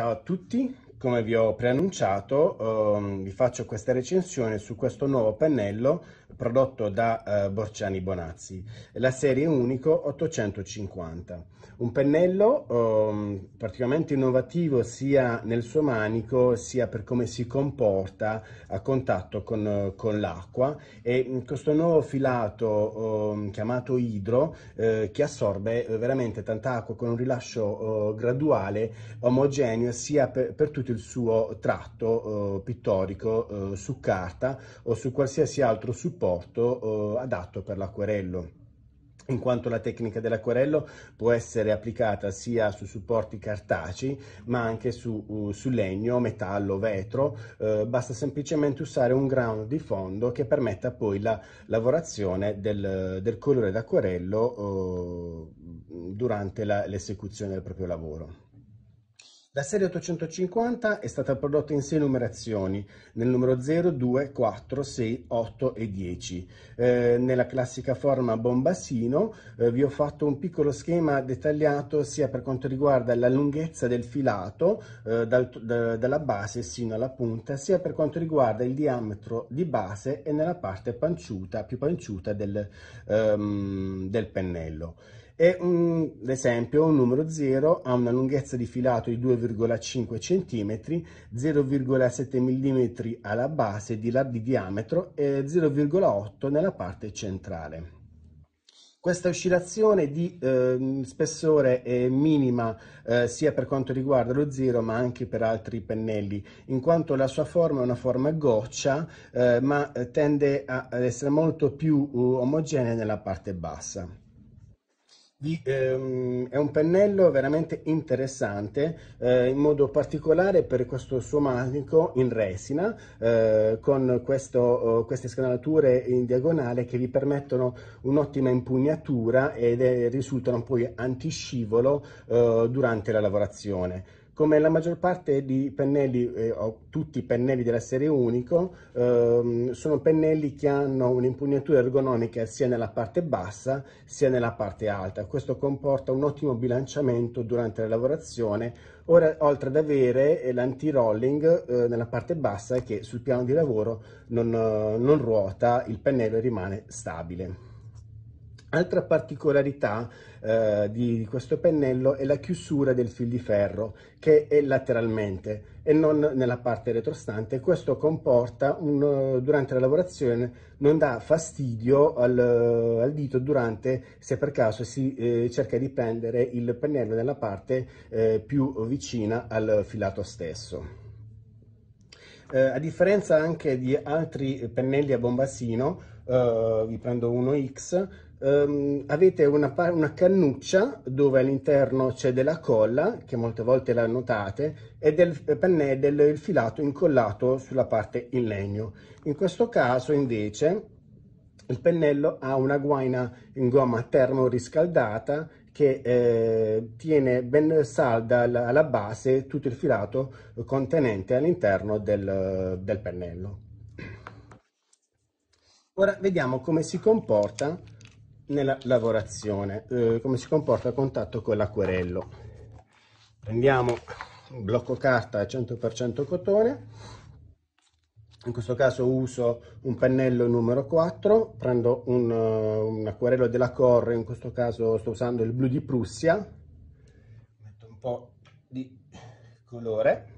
Ciao a tutti come vi ho preannunciato, ehm, vi faccio questa recensione su questo nuovo pennello prodotto da eh, Borciani Bonazzi, la serie Unico 850. Un pennello ehm, praticamente innovativo sia nel suo manico sia per come si comporta a contatto con, eh, con l'acqua e mm, questo nuovo filato ehm, chiamato idro eh, che assorbe eh, veramente tanta acqua con un rilascio eh, graduale, omogeneo sia per, per tutti costruito il suo tratto eh, pittorico eh, su carta o su qualsiasi altro supporto eh, adatto per l'acquerello in quanto la tecnica dell'acquarello può essere applicata sia su supporti cartacei ma anche su, uh, su legno, metallo, vetro, uh, basta semplicemente usare un ground di fondo che permetta poi la lavorazione del, del colore d'acquarello uh, durante l'esecuzione del proprio lavoro. La serie 850 è stata prodotta in 6 numerazioni, nel numero 0, 2, 4, 6, 8 e 10. Eh, nella classica forma bombassino eh, vi ho fatto un piccolo schema dettagliato sia per quanto riguarda la lunghezza del filato eh, dal, da, dalla base sino alla punta, sia per quanto riguarda il diametro di base e nella parte panciuta, più panciuta del, ehm, del pennello e un, l'esempio un numero 0 ha una lunghezza di filato di 2,5 cm, 0,7 mm alla base di, di diametro e 0,8 nella parte centrale. Questa oscillazione di eh, spessore è minima eh, sia per quanto riguarda lo zero ma anche per altri pennelli, in quanto la sua forma è una forma goccia eh, ma eh, tende a, ad essere molto più uh, omogenea nella parte bassa di, ehm, è un pennello veramente interessante, eh, in modo particolare per questo suo manico in resina, eh, con questo, eh, queste scanalature in diagonale che vi permettono un'ottima impugnatura ed risultano poi antiscivolo eh, durante la lavorazione come la maggior parte di pennelli, eh, o tutti i pennelli della serie unico, ehm, sono pennelli che hanno un'impugnatura ergonomica sia nella parte bassa sia nella parte alta. Questo comporta un ottimo bilanciamento durante la lavorazione, ora, oltre ad avere eh, l'anti-rolling eh, nella parte bassa che sul piano di lavoro non, eh, non ruota, il pennello rimane stabile. Altra particolarità eh, di questo pennello è la chiusura del fil di ferro che è lateralmente e non nella parte retrostante. Questo comporta, un, eh, durante la lavorazione, non dà fastidio al, eh, al dito durante, se per caso si eh, cerca di prendere il pennello nella parte eh, più vicina al filato stesso. Eh, a differenza anche di altri pennelli a bombasino, eh, vi prendo uno X, ehm, avete una, una, cannuccia dove all'interno c'è della colla, che molte volte la notate, e del, pennello, del filato incollato sulla parte in legno. In questo caso invece il pennello ha una guaina in gomma termoriscaldata che eh, tiene ben salda alla, alla base tutto il filato contenente all'interno del, del pennello. Ora vediamo come si comporta nella lavorazione, eh, come si comporta a contatto con l'acquerello. Prendiamo un blocco carta 100% cotone, in questo caso uso un pennello numero 4, prendo un, eh, un acquerello della Corre, in questo caso sto usando il blu di Prussia, metto un po' di colore.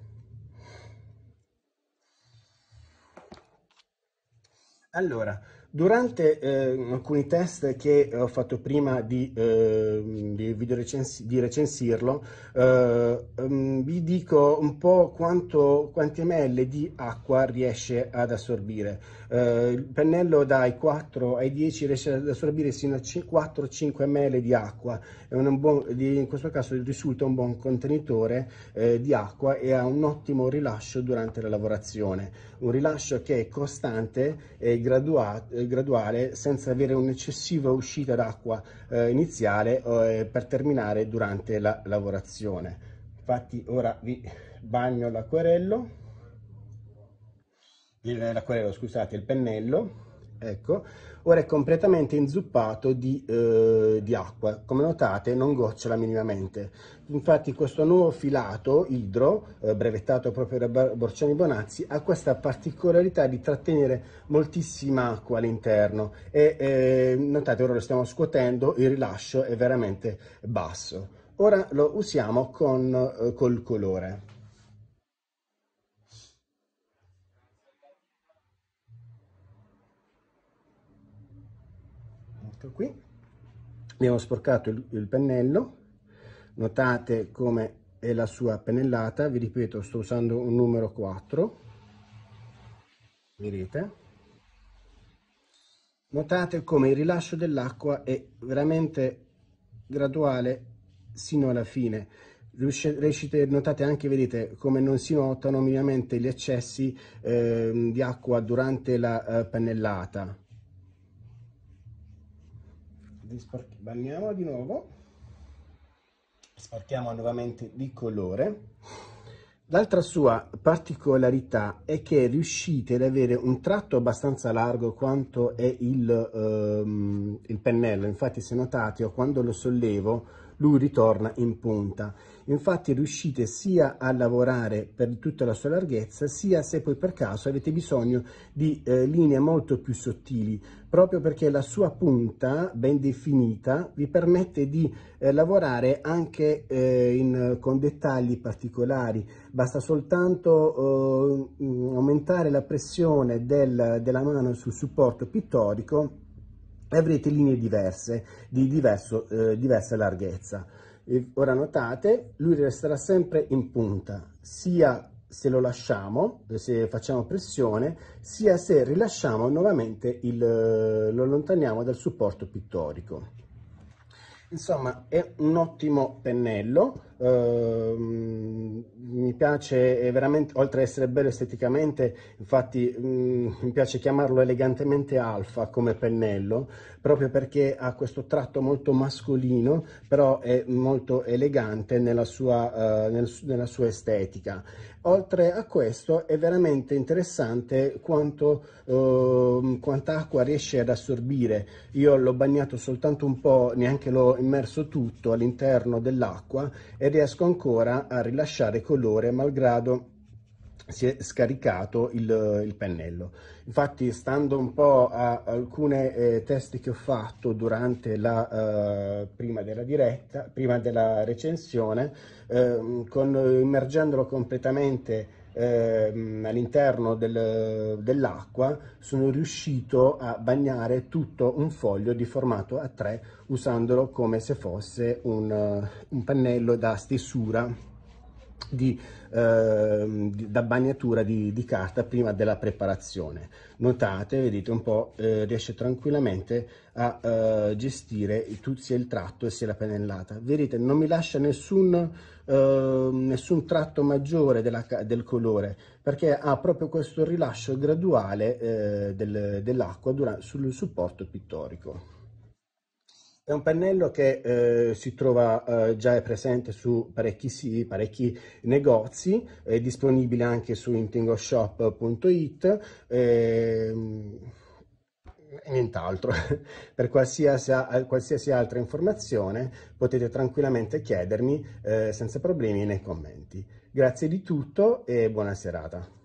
Allora, Durante eh, alcuni test che eh, ho fatto prima di, eh, di, recensi di recensirlo, eh, um, vi dico un po' quanto, quanti ml di acqua riesce ad assorbire. Eh, il pennello dai 4 ai 10 riesce ad assorbire sino a 4-5 ml di acqua. Buon, in questo caso risulta un buon contenitore eh, di acqua e ha un ottimo rilascio durante la lavorazione. Un rilascio che è costante e graduato eh, graduale senza avere un'eccessiva uscita d'acqua eh, iniziale eh, per terminare durante la lavorazione. Infatti ora vi bagno l'acquarello, eh, l'acquerello scusate, il pennello ecco, ora è completamente inzuppato di, eh, di, acqua, come notate non gocciola minimamente, infatti questo nuovo filato idro, eh, brevettato proprio da Borciani Bonazzi, ha questa particolarità di trattenere moltissima acqua all'interno e eh, notate ora lo stiamo scuotendo, il rilascio è veramente basso. Ora lo usiamo con, eh, col colore. qui, abbiamo sporcato il, il pennello, notate come è la sua pennellata, vi ripeto sto usando un numero 4, vedete? Notate come il rilascio dell'acqua è veramente graduale sino alla fine. Riuscite, notate anche, vedete, come non si notano minimamente gli eccessi eh, di acqua durante la eh, pennellata bagniamo di nuovo, sporchiamo nuovamente di colore. L'altra sua particolarità è che riuscite ad avere un tratto abbastanza largo quanto è il, ehm, il pennello, infatti se notate io quando lo sollevo lui ritorna in punta. Infatti riuscite sia a lavorare per tutta la sua larghezza, sia se poi per caso avete bisogno di eh, linee molto più sottili, proprio perché la sua punta ben definita vi permette di eh, lavorare anche eh, in, con dettagli particolari. Basta soltanto eh, mm, aumentare la pressione del, della mano sul supporto pittorico avrete linee diverse, di diverso, eh, diversa larghezza. E ora notate, lui resterà sempre in punta, sia se lo lasciamo, eh, se facciamo pressione, sia se rilasciamo nuovamente, il, eh, lo allontaniamo dal supporto pittorico. Insomma, è un ottimo pennello, eh, mi piace veramente, oltre ad essere bello esteticamente, infatti mh, mm, mi piace chiamarlo elegantemente alfa come pennello, proprio perché ha questo tratto molto mascolino, però è molto elegante nella sua, eh, nel, nella sua estetica. Oltre a questo è veramente interessante quanto, eh, quanta acqua riesce ad assorbire. Io l'ho bagnato soltanto un po', neanche l'ho immerso tutto all'interno dell'acqua e riesco ancora a rilasciare colore malgrado si è scaricato il, il, pennello. Infatti, stando un po' a alcune eh, testi che ho fatto durante la eh, prima della diretta, prima della recensione, eh, con, immergendolo completamente ehm, all'interno del, dell'acqua sono riuscito a bagnare tutto un foglio di formato A3 usandolo come se fosse un, eh, un pannello da stessura di, eh, di, da bagnatura di, di, carta prima della preparazione. Notate, vedete un po', eh, riesce tranquillamente a eh, gestire tu, sia il tratto sia la pennellata. Vedete, non mi lascia nessun, ehm, nessun tratto maggiore della, del colore, perché ha proprio questo rilascio graduale eh, del, dell'acqua sul supporto pittorico. È un pennello che eh, si trova eh, già presente su parecchi, sì, parecchi negozi, è disponibile anche su intingoshop.it. Ehm, e nient'altro. per qualsiasi, qualsiasi, altra informazione potete tranquillamente chiedermi eh, senza problemi nei commenti. Grazie di tutto e buona serata.